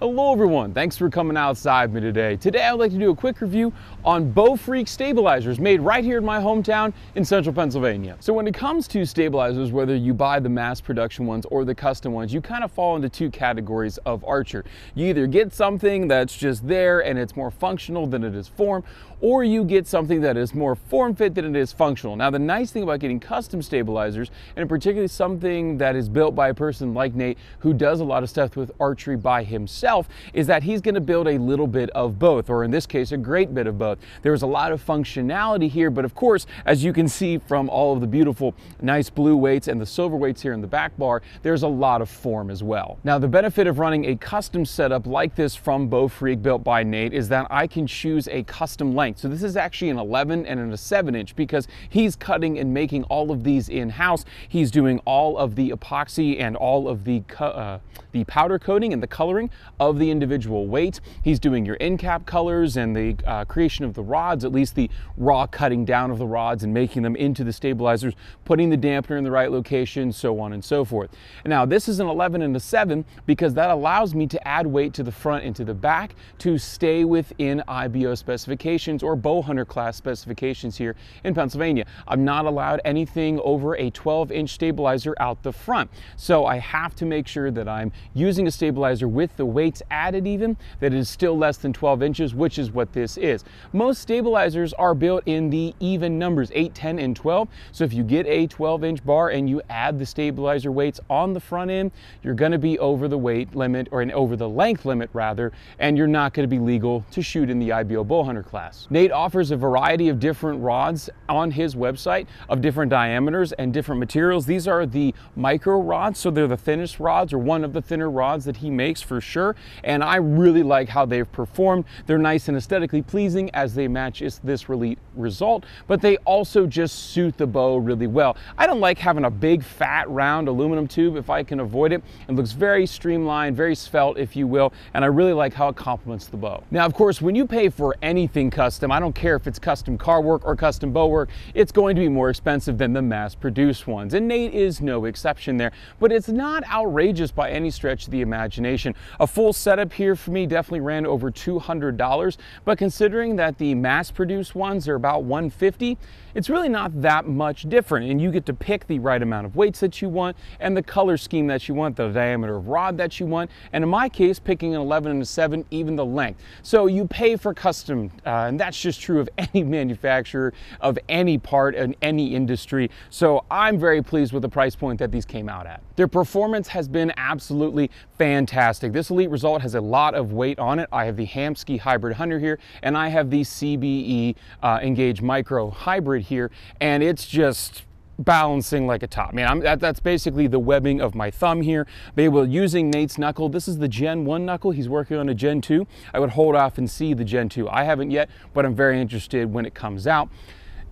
Hello everyone, thanks for coming outside me today. Today I would like to do a quick review on Bow Freak stabilizers made right here in my hometown in central Pennsylvania. So when it comes to stabilizers, whether you buy the mass production ones or the custom ones, you kind of fall into two categories of Archer. You either get something that's just there and it's more functional than it is form, or you get something that is more form fit than it is functional. Now the nice thing about getting custom stabilizers, and particularly something that is built by a person like Nate who does a lot of stuff with archery by himself, himself is that he's going to build a little bit of both, or in this case, a great bit of both. There's a lot of functionality here, but of course, as you can see from all of the beautiful nice blue weights and the silver weights here in the back bar, there's a lot of form as well. Now, the benefit of running a custom setup like this from Bowfreak built by Nate is that I can choose a custom length. So this is actually an 11 and a 7 inch because he's cutting and making all of these in-house. He's doing all of the epoxy and all of the, uh, the powder coating and the coloring of the individual weight. He's doing your end cap colors and the uh, creation of the rods, at least the raw cutting down of the rods and making them into the stabilizers, putting the dampener in the right location, so on and so forth. Now this is an 11 and a 7 because that allows me to add weight to the front and to the back to stay within IBO specifications or bow hunter class specifications here in Pennsylvania. I'm not allowed anything over a 12 inch stabilizer out the front. So I have to make sure that I'm using a stabilizer with the weight weights added even, that it is still less than 12 inches, which is what this is. Most stabilizers are built in the even numbers, 8, 10, and 12. So if you get a 12 inch bar and you add the stabilizer weights on the front end, you're gonna be over the weight limit or an over the length limit rather, and you're not gonna be legal to shoot in the IBO bull hunter class. Nate offers a variety of different rods on his website of different diameters and different materials. These are the micro rods, so they're the thinnest rods or one of the thinner rods that he makes for sure and I really like how they've performed. They're nice and aesthetically pleasing as they match this really result, but they also just suit the bow really well. I don't like having a big, fat, round aluminum tube if I can avoid it. It looks very streamlined, very svelte, if you will, and I really like how it complements the bow. Now, of course, when you pay for anything custom, I don't care if it's custom car work or custom bow work, it's going to be more expensive than the mass-produced ones, and Nate is no exception there, but it's not outrageous by any stretch of the imagination. A full full setup here for me definitely ran over $200, but considering that the mass-produced ones are about 150, it's really not that much different and you get to pick the right amount of weights that you want and the color scheme that you want, the diameter of rod that you want, and in my case, picking an 11 and a 7, even the length. So you pay for custom, uh, and that's just true of any manufacturer, of any part, in any industry. So I'm very pleased with the price point that these came out at. Their performance has been absolutely fantastic. This Elite result has a lot of weight on it. I have the Hamsky Hybrid Hunter here, and I have the CBE uh, Engage Micro Hybrid here, and it's just balancing like a top. Man, that, that's basically the webbing of my thumb here. They using Nate's knuckle. This is the Gen 1 knuckle. He's working on a Gen 2. I would hold off and see the Gen 2. I haven't yet, but I'm very interested when it comes out.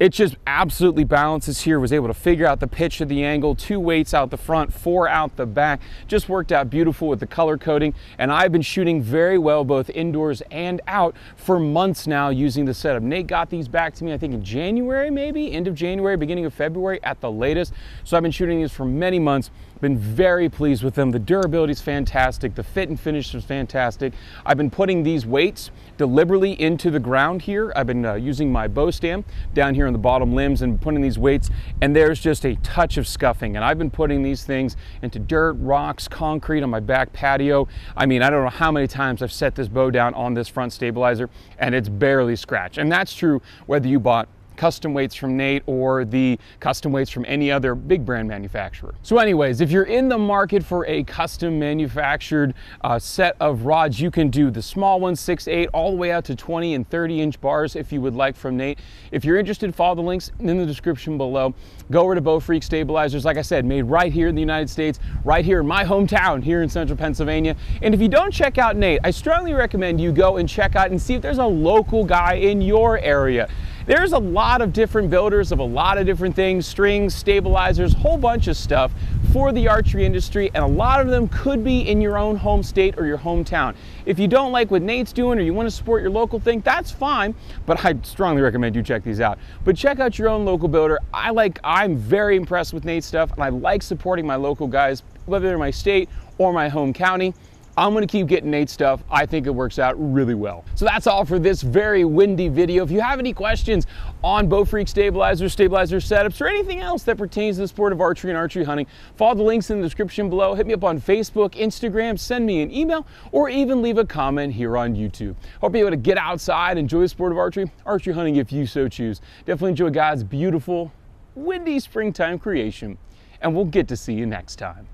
It just absolutely balances here, was able to figure out the pitch of the angle, two weights out the front, four out the back. Just worked out beautiful with the color coding. And I've been shooting very well both indoors and out for months now using the setup. Nate got these back to me, I think in January maybe, end of January, beginning of February at the latest. So I've been shooting these for many months been very pleased with them. The durability is fantastic. The fit and finish is fantastic. I've been putting these weights deliberately into the ground here. I've been uh, using my bow stand down here on the bottom limbs and putting these weights and there's just a touch of scuffing. And I've been putting these things into dirt, rocks, concrete on my back patio. I mean, I don't know how many times I've set this bow down on this front stabilizer and it's barely scratched. And that's true whether you bought custom weights from Nate or the custom weights from any other big brand manufacturer. So anyways, if you're in the market for a custom manufactured uh, set of rods, you can do the small ones, 6, 8, all the way out to 20 and 30 inch bars if you would like from Nate. If you're interested, follow the links in the description below. Go over to Bow Freak Stabilizers, like I said, made right here in the United States, right here in my hometown here in central Pennsylvania. And if you don't check out Nate, I strongly recommend you go and check out and see if there's a local guy in your area there's a lot of different builders of a lot of different things, strings, stabilizers, whole bunch of stuff for the archery industry, and a lot of them could be in your own home state or your hometown. If you don't like what Nate's doing or you want to support your local thing, that's fine, but I strongly recommend you check these out. But check out your own local builder. I like, I'm very impressed with Nate's stuff, and I like supporting my local guys, whether they're my state or my home county. I'm gonna keep getting Nate stuff. I think it works out really well. So that's all for this very windy video. If you have any questions on bow freak stabilizer setups, or anything else that pertains to the sport of archery and archery hunting, follow the links in the description below. Hit me up on Facebook, Instagram, send me an email, or even leave a comment here on YouTube. Hope you're able to get outside, enjoy the sport of archery, archery hunting if you so choose. Definitely enjoy God's beautiful, windy springtime creation, and we'll get to see you next time.